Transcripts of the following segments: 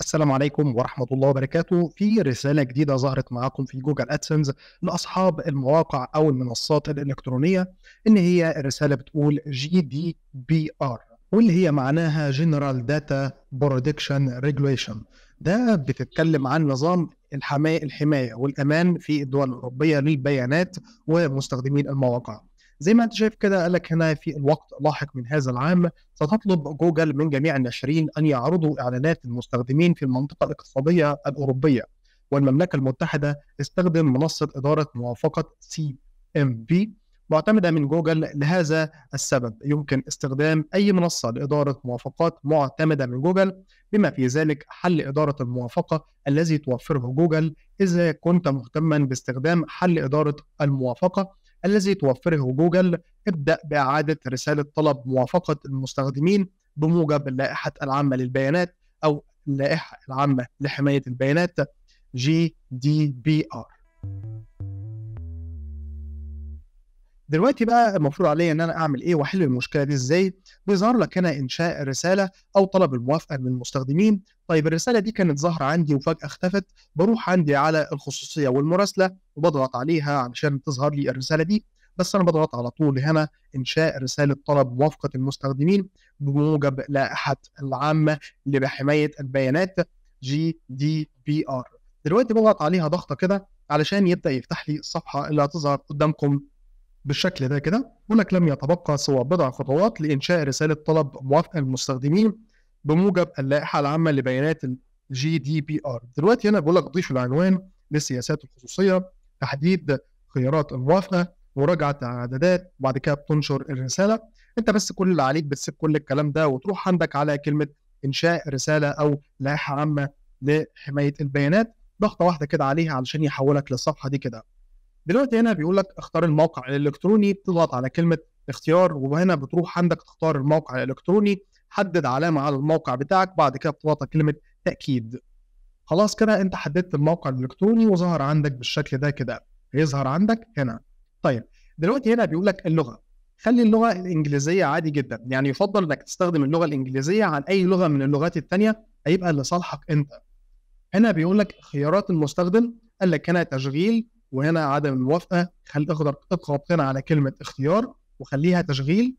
السلام عليكم ورحمة الله وبركاته في رسالة جديدة ظهرت معاكم في جوجل أدسنز لأصحاب المواقع أو المنصات الإلكترونية إن هي الرسالة بتقول جي دي بي آر واللي هي معناها جنرال داتا بروتكشن ريجوليشن ده بتتكلم عن نظام الحماية والأمان في الدول الأوروبية للبيانات ومستخدمين المواقع زي ما انت شايف كده قال لك هنا في الوقت اللاحق من هذا العام ستطلب جوجل من جميع الناشرين ان يعرضوا اعلانات المستخدمين في المنطقه الاقتصاديه الاوروبيه والمملكه المتحده استخدم منصه اداره موافقه سي ام بي معتمده من جوجل لهذا السبب يمكن استخدام اي منصه لاداره موافقات معتمده من جوجل بما في ذلك حل اداره الموافقه الذي توفره جوجل اذا كنت مهتما باستخدام حل اداره الموافقه الذي توفره جوجل ابدأ بإعادة رسالة طلب موافقة المستخدمين بموجب اللائحة العامة للبيانات أو اللائحة العامة لحماية البيانات GDPR. دلوقتي بقى المفروض عليا ان انا اعمل ايه واحل المشكله دي ازاي بيظهر لك هنا انشاء رساله او طلب الموافقه من المستخدمين طيب الرساله دي كانت ظاهره عندي وفجاه اختفت بروح عندي على الخصوصيه والمراسله وبضغط عليها علشان تظهر لي الرساله دي بس انا بضغط على طول هنا انشاء رساله طلب موافقه المستخدمين بموجب لائحه العامه لحمايه البيانات جي دي بي ار دلوقتي بضغط عليها ضغطه كده علشان يبدا يفتح لي الصفحه اللي هتظهر قدامكم بالشكل ده كده بيقول لك لم يتبقى سوى بضع خطوات لانشاء رساله طلب موافقه للمستخدمين بموجب اللائحه العامه لبيانات الجي دي بي ار دلوقتي هنا بقول لك ضيف العنوان لسياسات الخصوصيه تحديد خيارات الموافقه مراجعه الاعدادات وبعد كده بتنشر الرساله انت بس كل اللي عليك بتسيب كل الكلام ده وتروح عندك على كلمه انشاء رساله او لائحه عامه لحمايه البيانات ضغطه واحده كده عليها علشان يحولك للصفحه دي كده دلوقتي هنا بيقول لك اختار الموقع الالكتروني بتضغط على كلمه اختيار وهنا بتروح عندك تختار الموقع الالكتروني حدد علامه على الموقع بتاعك بعد كده بتضغط على كلمه تاكيد خلاص كده انت حددت الموقع الالكتروني وظهر عندك بالشكل ده كده هيظهر عندك هنا طيب دلوقتي هنا بيقول لك اللغه خلي اللغه الانجليزيه عادي جدا يعني يفضل انك تستخدم اللغه الانجليزيه عن اي لغه من اللغات الثانيه هيبقى لصالحك انت هنا بيقول لك خيارات المستخدم قال لك هنا تشغيل وهنا عدم الموافقه خلي اقدر اضغط هنا على كلمه اختيار وخليها تشغيل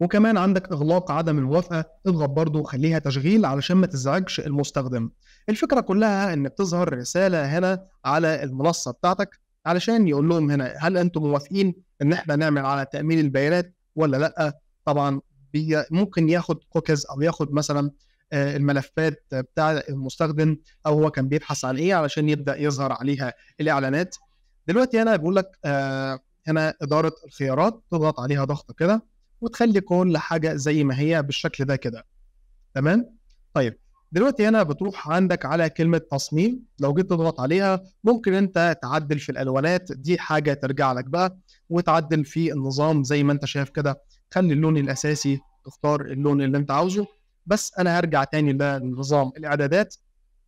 وكمان عندك اغلاق عدم الموافقه اضغط برضه وخليها تشغيل علشان ما تزعجش المستخدم الفكره كلها ان بتظهر رساله هنا على المنصه بتاعتك علشان يقول لهم هنا هل انتم موافقين ان احنا نعمل على تامين البيانات ولا لا طبعا ممكن ياخد كوكيز او ياخد مثلا آه، الملفات بتاع المستخدم او هو كان بيبحث عن ايه علشان يبدا يظهر عليها الاعلانات دلوقتي هنا بقول لك آه، هنا اداره الخيارات تضغط عليها ضغطه كده وتخلي كل حاجه زي ما هي بالشكل ده كده تمام طيب دلوقتي هنا بتروح عندك على كلمه تصميم لو جيت تضغط عليها ممكن انت تعدل في الالوانات دي حاجه ترجع لك بقى وتعدل في النظام زي ما انت شايف كده خلي اللون الاساسي تختار اللون اللي انت عاوزه بس انا هرجع تاني لنظام الاعدادات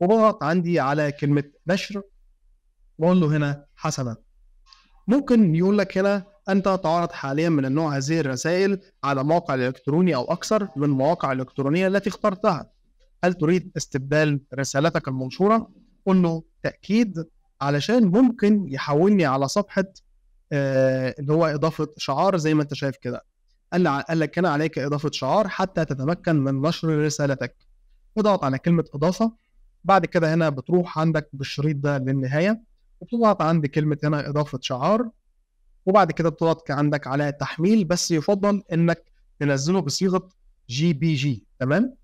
وبضغط عندي على كلمه نشر واقول له هنا حسنا ممكن يقول لك هنا انت تعرض حاليا من النوع هذه الرسائل على موقع الكتروني او اكثر من المواقع الالكترونيه التي اخترتها هل تريد استبدال رسالتك المنشوره قل له تاكيد علشان ممكن يحولني على صفحه آه، اللي هو اضافه شعار زي ما انت شايف كده قال لك هنا عليك اضافه شعار حتى تتمكن من نشر رسالتك اضغط على كلمه اضافه بعد كده هنا بتروح عندك بالشريط ده للنهايه وبتضغط عند كلمه هنا اضافه شعار وبعد كده بتضغط عندك على تحميل بس يفضل انك تنزله بصيغه جي بي جي تمام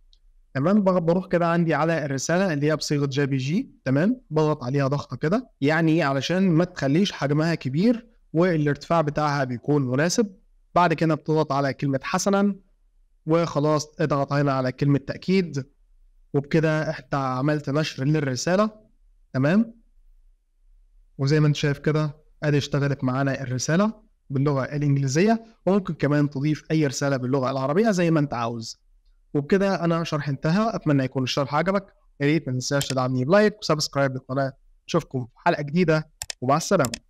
تمام بروح كده عندي على الرساله اللي هي بصيغه جي بي جي تمام بضغط عليها ضغطه كده يعني ايه علشان ما تخليش حجمها كبير والارتفاع بتاعها بيكون مناسب بعد كده بتضغط على كلمة حسنا وخلاص اضغط هنا على كلمة تأكيد وبكده انت عملت نشر للرسالة تمام وزي ما انت شايف كده ادي اشتغلت معانا الرسالة باللغة الإنجليزية وممكن كمان تضيف أي رسالة باللغة العربية زي ما انت عاوز وبكده انا شرح انتهى اتمنى يكون الشرح عجبك يا ريت ما تنساش تدعمني بلايك وسبسكرايب للقناة نشوفكم في حلقة جديدة ومع السلامة